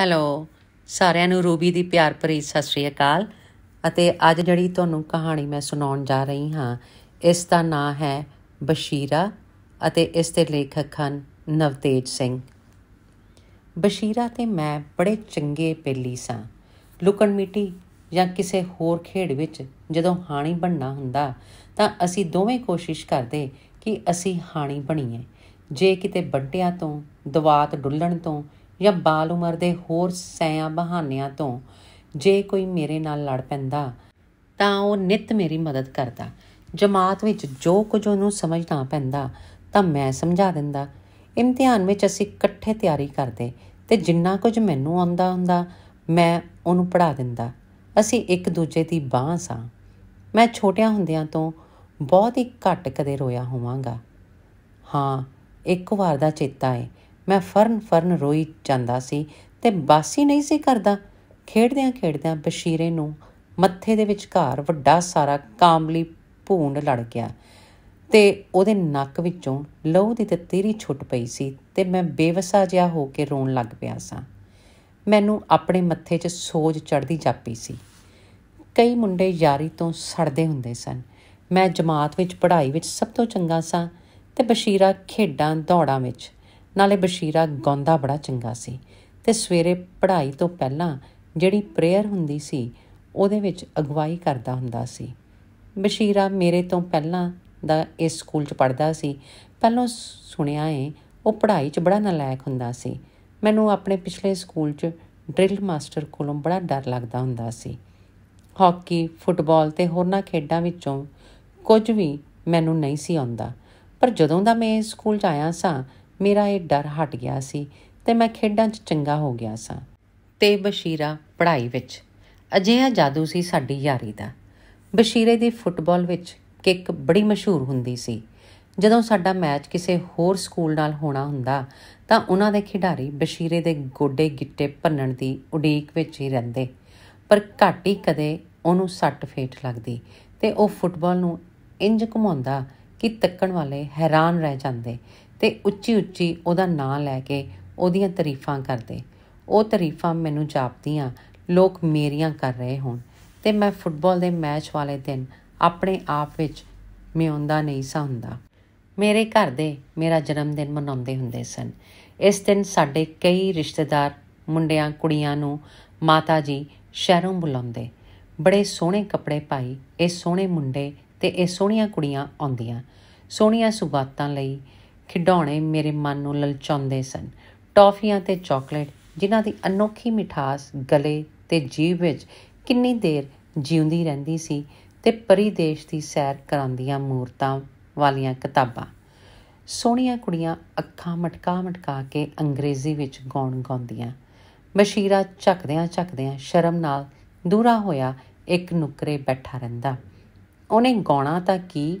hello ਸਾਰਿਆਂ ਨੂੰ Ruby ਦੀ ਪਿਆਰ ਭਰੀ ਸਤਿ ਸ੍ਰੀ ਅਕਾਲ ਅਤੇ ਅੱਜ ਜਿਹੜੀ ਤੁਹਾਨੂੰ ਕਹਾਣੀ ਮੈਂ ਸੁਣਾਉਣ ਜਾ ਰਹੀ ਹਾਂ ਇਸ ਦਾ ਨਾਂ ਹੈ ਬਸ਼ੀਰਾ ਅਤੇ ਇਸ ਦੇ ਲੇਖਕ ਹਨ ਨਵਤੇਜ ਸਿੰਘ ਬਸ਼ੀਰਾ ਤੇ ਮੈਂ ਬੜੇ ਚੰਗੇ ਪੇਲੀ ਸਾਂ ਲੁਕਣ ਮਿੱਟੀ ਜਾਂ ਕਿਸੇ ਹੋਰ ਖੇਡ ਵਿੱਚ ਜਦੋਂ ਹਾਣੀ ਬਣਨਾ ਹੁੰਦਾ ਤਾਂ ਅਸੀਂ ਦੋਵੇਂ ਕੋਸ਼ਿਸ਼ ਕਰਦੇ ਕਿ ਅਸੀਂ ਹਾਣੀ ਬਣੀਏ ਜੇ ਕਿਤੇ ਵੱਡਿਆਂ ਤੋਂ ਦਵਾਤ ਡੁੱਲਣ ਤੋਂ ਜਾਂ ਬਾਲ ਉਮਰ ਦੇ ਹੋਰ ਸਿਆਂ ਬਹਾਨਿਆਂ ਤੋਂ ਜੇ ਕੋਈ ਮੇਰੇ ਨਾਲ ਲੜ ਪੈਂਦਾ ਤਾਂ ਉਹ ਨਿਤ ਮੇਰੀ ਮਦਦ ਕਰਦਾ ਜਮਾਤ ਵਿੱਚ ਜੋ ਕੁਝ ਉਹਨੂੰ ਸਮਝਣਾ ਪੈਂਦਾ ਤਾਂ ਮੈਂ ਸਮਝਾ ਦਿੰਦਾ ਇਮਤਿਹਾਨ ਵਿੱਚ ਅਸੀਂ ਇਕੱਠੇ ਤਿਆਰੀ ਕਰਦੇ ਤੇ ਜਿੰਨਾ ਕੁਝ ਮੈਨੂੰ ਆਉਂਦਾ ਹੁੰਦਾ ਮੈਂ ਉਹਨੂੰ ਪੜਾ ਦਿੰਦਾ ਅਸੀਂ ਇੱਕ ਦੂਜੇ ਦੀ ਬਾਹ ਸਾਂ ਮੈਂ ਛੋਟਿਆਂ ਹੁੰਦਿਆਂ ਤੋਂ ਬਹੁਤ ਹੀ ਘੱਟ ਕਦੇ ਰੋਇਆ ਹੋਵਾਂਗਾ ਹਾਂ ਇੱਕ ਵਾਰ ਦਾ ਚੇਤਾ ਹੈ ਮੈਂ ਫਰਨ ਫਰਨ ਰੋਈ ਜਾਂਦਾ ਸੀ ਤੇ ਬਾਸੀ ਨਹੀਂ ਸੀ ਕਰਦਾ ਖੇਡਦਿਆਂ ਖੇਡਦਿਆਂ ਬਸ਼ੀਰੇ ਨੂੰ ਮੱਥੇ ਦੇ ਵਿਚਕਾਰ ਵੱਡਾ ਸਾਰਾ ਕਾਮਲੀ ਭੂੰਡ ਲੜ ਗਿਆ ਤੇ ਉਹਦੇ ਨੱਕ ਵਿੱਚੋਂ ਲਹੂ ਦੀ ਤਤੀਰੀ ਛੁੱਟ ਪਈ ਸੀ ਤੇ ਮੈਂ ਬੇਵਸਾ ਜਿਹਾ ਹੋ ਕੇ ਰੋਣ ਲੱਗ ਪਿਆ ਸਾਂ ਮੈਨੂੰ ਆਪਣੇ ਮੱਥੇ 'ਚ ਸੋਜ ਚੜਦੀ ਜਾਪੀ ਸੀ ਕਈ ਮੁੰਡੇ ਯਾਰੀ ਤੋਂ ਸੜਦੇ ਹੁੰਦੇ ਸਨ ਮੈਂ ਜਮਾਤ ਵਿੱਚ ਪੜ੍ਹਾਈ ਵਿੱਚ ਸਭ ਤੋਂ ਚੰਗਾ ਸਾਂ ਤੇ ਬਸ਼ੀਰਾ ਖੇਡਾਂ ਦੌੜਾਂ ਵਿੱਚ ਨਾਲੇ ਬਸ਼ੀਰਾ ਗੌਂਦਾ ਬੜਾ ਚੰਗਾ ਸੀ ਤੇ ਸਵੇਰੇ ਪੜ੍ਹਾਈ ਤੋਂ ਪਹਿਲਾਂ ਜਿਹੜੀ ਪ੍ਰੇਅਰ ਹੁੰਦੀ ਸੀ ਉਹਦੇ ਵਿੱਚ ਅਗਵਾਈ ਕਰਦਾ ਹੁੰਦਾ ਸੀ ਬਸ਼ੀਰਾ ਮੇਰੇ ਤੋਂ ਪਹਿਲਾਂ ਦਾ ਇਸ ਸਕੂਲ 'ਚ ਪੜਦਾ ਸੀ ਪਹਿਲਾਂ ਸੁਣਿਆ ਏ ਉਹ ਪੜ੍ਹਾਈ 'ਚ ਬੜਾ ਨਲਾਇਕ ਹੁੰਦਾ ਸੀ ਮੈਨੂੰ ਆਪਣੇ ਪਿਛਲੇ ਸਕੂਲ 'ਚ ਡ੍ਰਿਲ ਮਾਸਟਰ ਕੋਲੋਂ ਬੜਾ ਡਰ ਲੱਗਦਾ ਹੁੰਦਾ ਸੀ ਹਾਕੀ ਫੁੱਟਬਾਲ ਤੇ ਹੋਰਨਾਂ ਖੇਡਾਂ ਵਿੱਚੋਂ ਕੁਝ ਵੀ ਮੈਨੂੰ ਨਹੀਂ ਸੀ ਆਉਂਦਾ ਪਰ ਜਦੋਂ ਦਾ ਮੈਂ ਸਕੂਲ 'ਚ ਆਇਆ ਸਾਂ ਮੇਰਾ ਇਹ ਡਰ ਹਟ ਗਿਆ ਸੀ ਤੇ ਮੈਂ ਖੇਡਾਂ 'ਚ ਚੰਗਾ ਹੋ ਗਿਆ ਸਾਂ ਤੇ ਬਸ਼ੀਰਾ ਪੜ੍ਹਾਈ ਵਿੱਚ ਅਜਿਹਾ ਜਾਦੂ ਸੀ ਸਾਡੀ ਯਾਰੀ ਦਾ ਬਸ਼ੀਰੇ ਦੀ ਫੁੱਟਬਾਲ ਵਿੱਚ ਕਿੱਕ ਬੜੀ ਮਸ਼ਹੂਰ ਹੁੰਦੀ ਸੀ ਜਦੋਂ ਸਾਡਾ ਮੈਚ ਕਿਸੇ ਹੋਰ ਸਕੂਲ ਨਾਲ ਹੋਣਾ ਹੁੰਦਾ ਤਾਂ ਉਹਨਾਂ ਦੇ ਖਿਡਾਰੀ ਬਸ਼ੀਰੇ ਦੇ ਗੋਡੇ ਗਿੱਟੇ ਭੰਨਣ ਦੀ ਉਡੀਕ ਵਿੱਚ ਹੀ ਰਹਿੰਦੇ ਪਰ ਘੱਟ ਹੀ ਕਦੇ ਉਹਨੂੰ ਸੱਟ ਫੇਟ ਲੱਗਦੀ ਤੇ ਉਹ ਫੁੱਟਬਾਲ ਨੂੰ ਇੰਜ ਘੁਮਾਉਂਦਾ ਕਿ ਤੱਕਣ ਵਾਲੇ ਹੈਰਾਨ ਰਹਿ ਜਾਂਦੇ ਤੇ ਉੱਚੀ ਉੱਚੀ ਉਹਦਾ ਨਾਂ ਲੈ ਕੇ ਉਹਦੀਆਂ ਤਾਰੀਫਾਂ ਕਰਦੇ ਉਹ ਤਾਰੀਫਾਂ ਮੈਨੂੰ ਜਾਪਦੀਆਂ ਲੋਕ ਮੇਰੀਆਂ ਕਰ ਰਹੇ ਹੋਣ ਤੇ ਮੈਂ ਫੁੱਟਬਾਲ ਦੇ ਮੈਚ ਵਾਲੇ ਦਿਨ ਆਪਣੇ ਆਪ ਵਿੱਚ ਮਿਉਂਦਾ ਨਹੀਂ ਸਾ ਹੁੰਦਾ ਮੇਰੇ ਘਰ ਦੇ ਮੇਰਾ ਜਨਮ ਦਿਨ ਮਨਾਉਂਦੇ ਹੁੰਦੇ ਸਨ ਇਸ ਦਿਨ ਸਾਡੇ ਕਈ ਰਿਸ਼ਤੇਦਾਰ ਮੁੰਡਿਆਂ ਕੁੜੀਆਂ ਨੂੰ ਮਾਤਾ ਜੀ ਸ਼ਹਿਰੋਂ ਬੁਲਾਉਂਦੇ ਬੜੇ ਸੋਹਣੇ ਕੱਪੜੇ ਪਾਈ ਇਹ ਸੋਹਣੇ ਮੁੰਡੇ ਤੇ ਇਹ ਸੋਹਣੀਆਂ ਕੁੜੀਆਂ ਆਉਂਦੀਆਂ ਸੋਹਣੀਆਂ ਸੁਗਾਤਾਂ ਲਈ ਖਿਡੌਣੇ ਮੇਰੇ ਮਨ ਨੂੰ ਲਲਚਾਉਂਦੇ ਸਨ ਟੌਫੀਆਂ ਤੇ ਚਾਕਲੇਟ ਜਿਨ੍ਹਾਂ ਦੀ ਅਨੋਖੀ ਮਿਠਾਸ ਗਲੇ ਤੇ ਜੀਭ ਵਿੱਚ ਕਿੰਨੀ ਦੇਰ ਜਿਉਂਦੀ ਰਹਿੰਦੀ ਸੀ ਤੇ ਪਰਿਦੇਸ਼ ਦੀ ਸੈਰ ਕਰਾਉਂਦੀਆਂ ਮੂਰਤਾਂ ਵਾਲੀਆਂ ਕਿਤਾਬਾਂ ਸੋਹਣੀਆਂ ਕੁੜੀਆਂ ਅੱਖਾਂ ਮਟਕਾ ਮਟਕਾ ਕੇ ਅੰਗਰੇਜ਼ੀ ਵਿੱਚ ਗਾਉਣ ਗਾਉਂਦੀਆਂ ਬਸ਼ੀਰਾ ਝੱਕਦਿਆਂ ਝੱਕਦਿਆਂ ਸ਼ਰਮ ਨਾਲ ਦੂਰਾ ਹੋਇਆ ਇੱਕ ਨੁਕਰੇ ਬੈਠਾ ਰਹਿੰਦਾ ਉਹਨੇ ਗਾਉਣਾ ਤਾਂ ਕੀ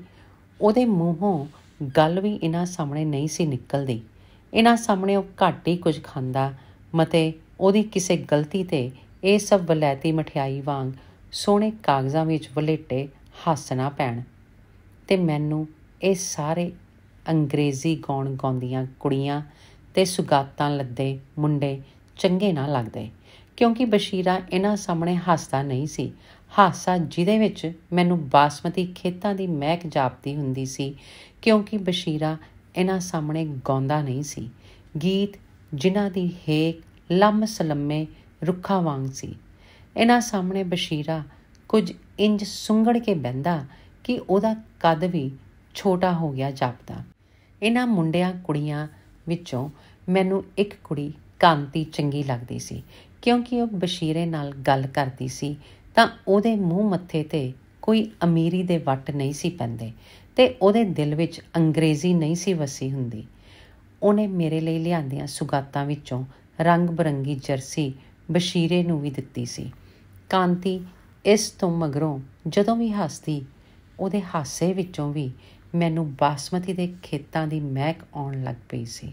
ਉਹਦੇ ਮੂੰਹੋਂ ਗੱਲ ਵੀ ਇਹਨਾਂ ਸਾਹਮਣੇ ਨਹੀਂ ਸੀ ਨਿਕਲਦੀ ਇਹਨਾਂ ਸਾਹਮਣੇ ਉਹ ਘੱਟ ਹੀ ਕੁਝ ਖਾਂਦਾ ਮਤੇ ਉਹਦੀ ਕਿਸੇ ਗਲਤੀ ਤੇ ਇਹ ਸਭ ਬਲੈਤੀ ਮਠਿਆਈ ਵਾਂਗ ਸੋਹਣੇ ਕਾਗਜ਼ਾਂ ਵਿੱਚ ਵਲੇਟੇ ਹੱਸਣਾ ਪੈਣ ਤੇ ਮੈਨੂੰ ਇਹ ਸਾਰੇ ਅੰਗਰੇਜ਼ੀ ਗਾਉਣ ਗਾਉਂਦੀਆਂ ਕੁੜੀਆਂ ਤੇ ਸੁਗਾਤਾਂ ਲੱਦੇ ਮੁੰਡੇ ਚੰਗੇ ਨਾ ਲੱਗਦੇ ਕਿਉਂਕਿ ਬਸ਼ੀਰਾ ਇਹਨਾਂ ਸਾਹਮਣੇ ਹੱਸਦਾ ਨਹੀਂ ਸੀ ਹਾਸਾ ਜਿਹਦੇ ਵਿੱਚ ਮੈਨੂੰ ਬਾਸਮਤੀ ਖੇਤਾਂ ਦੀ ਮਹਿਕ ਜਾਪਦੀ ਹੁੰਦੀ ਸੀ ਕਿਉਂਕਿ ਬਸ਼ੀਰਾ ਇਹਨਾਂ ਸਾਹਮਣੇ ਗਾਉਂਦਾ ਨਹੀਂ ਸੀ ਗੀਤ ਜਿਨ੍ਹਾਂ ਦੀ ਹੇਕ ਲੰਮ ਸਲੰਮੇ ਰੁੱਖਾ ਵਾਂਗ ਸੀ ਇਹਨਾਂ ਸਾਹਮਣੇ ਬਸ਼ੀਰਾ ਕੁਝ ਇੰਜ ਸੁੰਗੜ ਕੇ ਬੈੰਦਾ ਕਿ ਉਹਦਾ ਕੱਦ ਵੀ ਛੋਟਾ ਹੋ ਗਿਆ ਜਾਪਦਾ ਇਹਨਾਂ ਮੁੰਡਿਆਂ ਕੁੜੀਆਂ ਵਿੱਚੋਂ ਮੈਨੂੰ ਇੱਕ ਕੁੜੀ ਕਾਂਤੀ ਚੰਗੀ ਲੱਗਦੀ ਸੀ ਕਿਉਂਕਿ ਉਹ ਬਸ਼ੀਰੇ ਨਾਲ ਗੱਲ ਕਰਦੀ ਸੀ ਤਾਂ ਉਹਦੇ ਮੂੰਹ ਮੱਥੇ ਤੇ ਕੋਈ ਅਮੀਰੀ ਦੇ ਵੱਟ ਨਹੀਂ ਸੀ ਪੈਂਦੇ ਤੇ ਉਹਦੇ ਦਿਲ ਵਿੱਚ ਅੰਗਰੇਜ਼ੀ ਨਹੀਂ ਸੀ ਵਸੀ ਹੁੰਦੀ ਉਹਨੇ ਮੇਰੇ ਲਈ ਲਿਆਂਦੀਆਂ ਸੁਗਾਤਾਂ ਵਿੱਚੋਂ ਰੰਗ ਬਰੰਗੀ ਜਰਸੀ ਬਸ਼ੀਰੇ ਨੂੰ ਵੀ ਦਿੱਤੀ ਸੀ ਕਾਂਤੀ ਇਸ ਤੋਂ ਮਗਰੋਂ ਜਦੋਂ ਵੀ ਹੱਸਦੀ ਉਹਦੇ ਹਾਸੇ ਵਿੱਚੋਂ ਵੀ ਮੈਨੂੰ ਬਾਸਮਤੀ ਦੇ ਖੇਤਾਂ ਦੀ ਮਹਿਕ ਆਉਣ ਲੱਗ ਪਈ ਸੀ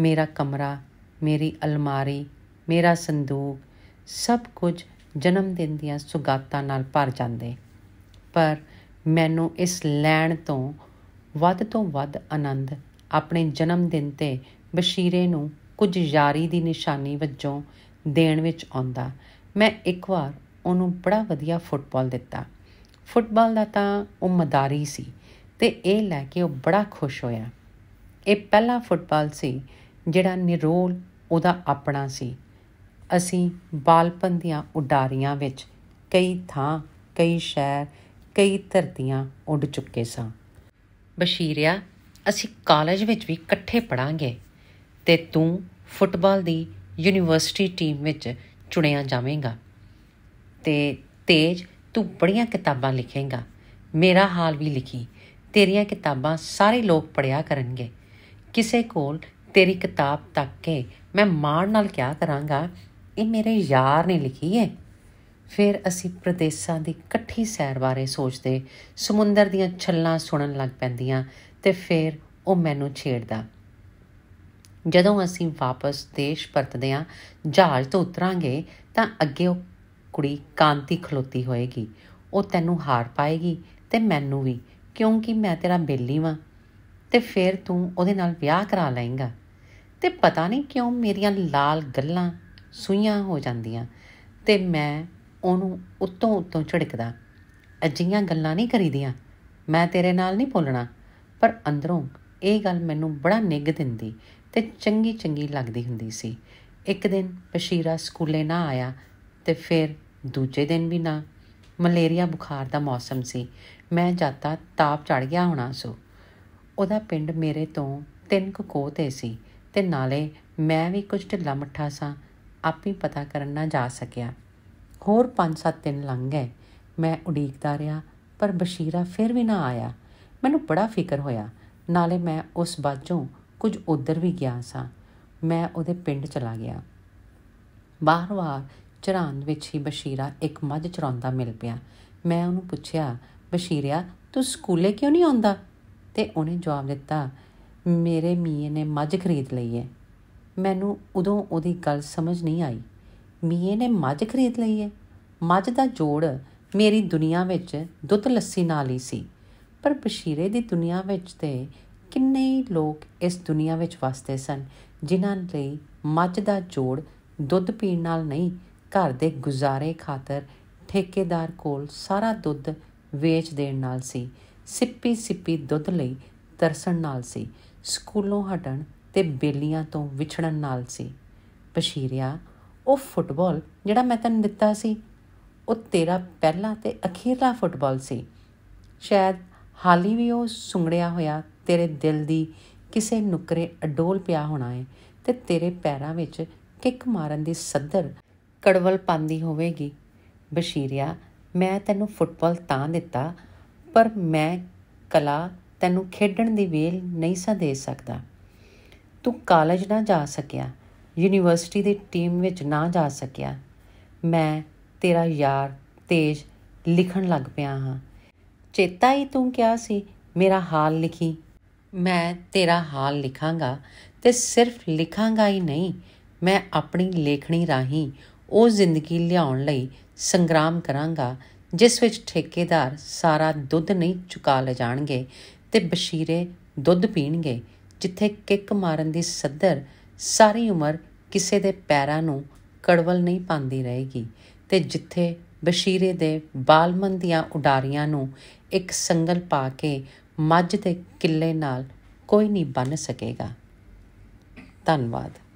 ਮੇਰਾ ਕਮਰਾ ਮੇਰੀ ਅਲਮਾਰੀ ਮੇਰਾ ਸੰਦੂਕ ਸਭ ਕੁਝ ਜਨਮ ਦਿਨ ਦੀਆਂ ਸੁਗਾਤਾਂ ਨਾਲ ਭਰ ਜਾਂਦੇ ਪਰ ਮੈਨੂੰ ਇਸ ਲੈਣ ਤੋਂ ਵੱਧ ਤੋਂ ਵੱਧ ਆਨੰਦ ਆਪਣੇ ਜਨਮ ਦਿਨ ਤੇ ਬਸ਼ੀਰੇ ਨੂੰ ਕੁਝ ਯਾਰੀ ਦੀ ਨਿਸ਼ਾਨੀ ਵਜੋਂ ਦੇਣ ਵਿੱਚ ਆਉਂਦਾ ਮੈਂ ਇੱਕ ਵਾਰ ਉਹਨੂੰ ਬੜਾ ਵਧੀਆ ਫੁੱਟਬਾਲ ਦਿੱਤਾ ਫੁੱਟਬਾਲ ਦਾ ਤਾਂ ਉਹ ਮਦਾਰੀ ਸੀ ਤੇ ਇਹ ਲੈ ਕੇ ਉਹ ਬੜਾ ਖੁਸ਼ ਹੋਇਆ ਇਹ ਪਹਿਲਾ ਫੁੱਟਬਾਲ ਸੀ ਜਿਹੜਾ ਨਿਰੋਲ ਉਹਦਾ ਆਪਣਾ ਸੀ ਅਸੀਂ ਬਾਲਪਨ ਦੀਆਂ ਉਡਾਰੀਆਂ ਵਿੱਚ ਕਈ ਥਾਂ ਕਈ ਸ਼ਹਿਰ ਕਈ ਧਰਤੀਆਂ ਉੱਡ ਚੁੱਕੇ ਸਾਂ ਬਸ਼ੀਰਿਆ ਅਸੀਂ ਕਾਲਜ ਵਿੱਚ ਵੀ ਇਕੱਠੇ ਪੜਾਂਗੇ ਤੇ ਤੂੰ ਫੁੱਟਬਾਲ ਦੀ ਯੂਨੀਵਰਸਿਟੀ ਟੀਮ ਵਿੱਚ ਚੁਣਿਆ ਜਾਵੇਂਗਾ ਤੇ ਤੇਜ ਤੂੰ ਬੜੀਆਂ ਕਿਤਾਬਾਂ ਲਿਖੇਂਗਾ ਮੇਰਾ ਹਾਲ ਵੀ ਲਿਖੀ ਤੇਰੀਆਂ ਕਿਤਾਬਾਂ ਸਾਰੇ ਲੋਕ ਪੜਿਆ ਕਰਨਗੇ ਕਿਸੇ ਕੋਲ ਤੇਰੀ ਕਿਤਾਬ ਤੱਕ ਕੇ ਮੈਂ ਮਾਣ ਨਾਲ ਕਿਹਾ ਕਰਾਂਗਾ ਇਹ ਮੇਰੇ ਯਾਰ ਨੇ ਲਿਖੀ ਹੈ ਫਿਰ ਅਸੀਂ ਪ੍ਰਦੇਸਾਂ ਦੀ ਇਕੱਠੀ ਸੈਰ ਬਾਰੇ ਸੋਚਦੇ ਸਮੁੰਦਰ ਦੀਆਂ ਛੱਲਾਂ ਸੁਣਨ ਲੱਗ ਪੈਂਦੀਆਂ ਤੇ ਫਿਰ ਉਹ ਮੈਨੂੰ ਛੇੜਦਾ ਜਦੋਂ ਅਸੀਂ ਵਾਪਸ ਦੇਸ਼ ਪਰਤਦੇ ਹਾਂ ਜਹਾਜ਼ ਤੋਂ ਉਤਰਾਂਗੇ ਤਾਂ ਅੱਗੇ ਉਹ ਕੁੜੀ ਕਾਂਤੀ ਖਲੋਤੀ ਹੋਏਗੀ ਉਹ ਤੈਨੂੰ ਹਾਰ ਪਾਏਗੀ ਤੇ ਮੈਨੂੰ ਵੀ ਕਿਉਂਕਿ ਮੈਂ ਤੇਰਾ ਬੇਲੀ ਵਾਂ ਤੇ ਫਿਰ ਤੂੰ ਉਹਦੇ ਨਾਲ ਵਿਆਹ ਕਰਾ ਲਏਂਗਾ ਤੇ ਪਤਾ ਨਹੀਂ ਕਿਉਂ ਮੇਰੀਆਂ ਲਾਲ ਗੱਲਾਂ ਸੂਈਆਂ ਹੋ ਜਾਂਦੀਆਂ ਤੇ ਮੈਂ ਉਹਨੂੰ ਉੱਤੋਂ ਉੱਤੋਂ ਝੜਕਦਾ ਅਜੀਆਂ ਗੱਲਾਂ ਨਹੀਂ ਕਰੀਦੀਆਂ ਮੈਂ ਤੇਰੇ ਨਾਲ ਨਹੀਂ ਬੋਲਣਾ ਪਰ ਅੰਦਰੋਂ ਇਹ ਗੱਲ ਮੈਨੂੰ ਬੜਾ ਨਿੱਗ ਦਿੰਦੀ ਤੇ ਚੰਗੀ ਚੰਗੀ ਲੱਗਦੀ ਹੁੰਦੀ ਸੀ ਇੱਕ ਦਿਨ ਪਸ਼ੀਰਾ ਸਕੂਲੇ ਨਾ ਆਇਆ ਤੇ ਫਿਰ ਦੂਜੇ ਦਿਨ ਵੀ ਨਾ ਮਲੇਰੀਆ ਬੁਖਾਰ ਦਾ ਮੌਸਮ ਸੀ ਮੈਂ ਜਾਤਾ ਤਾਪ ਚੜ ਗਿਆ ਹੋਣਾ ਸੋ ਉਹਦਾ ਪਿੰਡ ਮੇਰੇ ਤੋਂ ਤਿੰਨ ਕੁ ਕੋਹ ਤੇ ਸੀ ਤੇ ਨਾਲੇ ਮੈਂ ਵੀ ਕੁਝ ਢਿੱਲਾ ਮੱਠਾ ਸਾਂ ਆਪੇ ਪਤਾ ਕਰਨ ਨਾ ਜਾ ਸਕਿਆ ਹੋਰ 5-7 ਦਿਨ ਲੰਘ ਗਏ ਮੈਂ ਉਡੀਕਦਾ ਰਿਹਾ ਪਰ ਬਸ਼ੀਰਾ ਫਿਰ ਵੀ ਨਾ ਆਇਆ ਮੈਨੂੰ ਬੜਾ ਫਿਕਰ ਹੋਇਆ ਨਾਲੇ ਮੈਂ ਉਸ ਬਾਝੋਂ ਕੁਝ ਉਧਰ ਵੀ ਗਿਆ ਸਾਂ ਮੈਂ ਉਹਦੇ ਪਿੰਡ ਚਲਾ ਗਿਆ ਬਾਹਰ-ਬਾਹਰ ਚਰਾਂਦ ਵਿੱਚ ਹੀ ਬਸ਼ੀਰਾ ਇੱਕ ਮੱਝ ਚਰਾਉਂਦਾ ਮਿਲ ਪਿਆ ਮੈਂ ਉਹਨੂੰ ਪੁੱਛਿਆ ਬਸ਼ੀਰਿਆ ਤੂੰ ਸਕੂਲੇ ਕਿਉਂ ਨਹੀਂ ਆਉਂਦਾ ਤੇ ਉਹਨੇ ਜਵਾਬ ਦਿੱਤਾ ਮੇਰੇ ਮੀਏ ਨੇ ਮੱਝ ਖਰੀਦ ਲਈ ਹੈ ਮੈਨੂੰ ਉਦੋਂ ਉਹਦੀ ਗੱਲ ਸਮਝ ਨਹੀਂ ਆਈ ਮੀਏ ਨੇ ਮੱਝ ਖਰੀਦ ਲਈ ਹੈ ਮੱਝ ਦਾ ਜੋੜ ਮੇਰੀ ਦੁਨੀਆ ਵਿੱਚ ਦੁੱਧ ਲੱਸੀ ਨਾਲ ਹੀ ਸੀ ਪਰ ਬਸ਼ੀਰੇ ਦੀ ਦੁਨੀਆ ਵਿੱਚ ਤੇ ਕਿੰਨੇ ਹੀ ਲੋਕ ਇਸ ਦੁਨੀਆ ਵਿੱਚ ਵਸਦੇ ਸਨ ਜਿਨ੍ਹਾਂ ਲਈ ਮੱਝ ਦਾ ਜੋੜ ਦੁੱਧ ਪੀਣ ਨਾਲ ਨਹੀਂ ਘਰ ਦੇ ਗੁਜ਼ਾਰੇ ਖਾਤਰ ਠੇਕੇਦਾਰ ਕੋਲ ਸਾਰਾ ਦੁੱਧ ਵੇਚ ਦੇਣ ਨਾਲ ਸੀ ਸਿੱਪੀ ਸਿੱਪੀ ਦੁੱਧ ਲਈ ਤਰਸਣ ਨਾਲ ਸੀ ਸਕੂਲੋਂ ਹਟਣ ਤੇ ਬੇਲੀਆਂ ਤੋਂ ਵਿਛੜਨ ਨਾਲ ਸੀ ਬਸ਼ੀਰਿਆ ਉਹ ਫੁੱਟਬਾਲ ਜਿਹੜਾ ਮੈਂ ਤੈਨੂੰ ਦਿੱਤਾ ਸੀ ਉਹ ਤੇਰਾ ਪਹਿਲਾ ਤੇ ਅਖੀਰਲਾ ਫੁੱਟਬਾਲ ਸੀ ਸ਼ਾਇਦ ਹਾਲੀ ਵੀ ਉਹ ਸੁੰਗੜਿਆ ਹੋਇਆ ਤੇਰੇ ਦਿਲ ਦੀ ਕਿਸੇ ਨੁਕਰੇ ਅਡੋਲ ਪਿਆ ਹੋਣਾ ਹੈ ਤੇ ਤੇਰੇ ਪੈਰਾਂ ਵਿੱਚ ਕਿੱਕ ਮਾਰਨ ਦੀ ਸੱਦਰ ਕੜਵਲ ਪਾਂਦੀ ਹੋਵੇਗੀ ਬਸ਼ੀਰਿਆ ਮੈਂ ਤੈਨੂੰ ਫੁੱਟਬਾਲ ਤਾਂ ਦਿੱਤਾ ਪਰ ਮੈਂ ਕਲਾ ਤੈਨੂੰ ਖੇਡਣ ਦੀ ਵੇਲ ਨਹੀਂ ਸਾ ਦੇ ਸਕਦਾ ਤੂੰ ਕਾਲਜ ਨਾ ਜਾ ਸਕਿਆ ਯੂਨੀਵਰਸਿਟੀ ਦੀ ਟੀਮ ਵਿੱਚ ਨਾ ਜਾ ਸਕਿਆ ਮੈਂ ਤੇਰਾ ਯਾਰ ਤੇਜ ਲਿਖਣ ਲੱਗ ਪਿਆ ਹਾਂ ਚੇਤਾ ਹੀ ਤੂੰ ਕਿਹਾ ਸੀ ਮੇਰਾ ਹਾਲ ਲਿਖੀ ਮੈਂ ਤੇਰਾ ਹਾਲ ਲਿਖਾਂਗਾ ਤੇ ਸਿਰਫ ਲਿਖਾਂਗਾ ਹੀ ਨਹੀਂ ਮੈਂ ਆਪਣੀ ਲੇਖਣੀ ਰਾਹੀਂ ਉਹ ਜ਼ਿੰਦਗੀ ਲਿਆਉਣ ਲਈ ਸੰਗਰਾਮ ਕਰਾਂਗਾ ਜਿਸ ਵਿੱਚ ਠੇਕੇਦਾਰ ਸਾਰਾ ਦੁੱਧ ਨਹੀਂ ਚੁਕਾ ਲੈ ਜਾਣਗੇ ਤੇ ਬਸ਼ੀਰੇ ਦੁੱਧ ਪੀਣਗੇ ਜਿੱਥੇ ਕਿੱਕ ਮਾਰਨ ਦੀ ਸੱਦਰ ਸਾਰੀ ਉਮਰ ਕਿਸੇ ਦੇ ਪੈਰਾਂ ਨੂੰ ਕੜਵਲ ਨਹੀਂ ਪਾਉਂਦੀ ਰਹੇਗੀ ਤੇ ਜਿੱਥੇ ਬਸ਼ੀਰੇ ਦੇ ਬਾਲਮਨ ਦੀਆਂ ਉਡਾਰੀਆਂ ਨੂੰ ਇੱਕ ਸੰਗਲ ਪਾ ਕੇ ਮੱਝ ਦੇ ਕਿੱਲੇ ਨਾਲ ਕੋਈ ਨਹੀਂ ਬੰਨ ਸਕੇਗਾ ਧੰਨਵਾਦ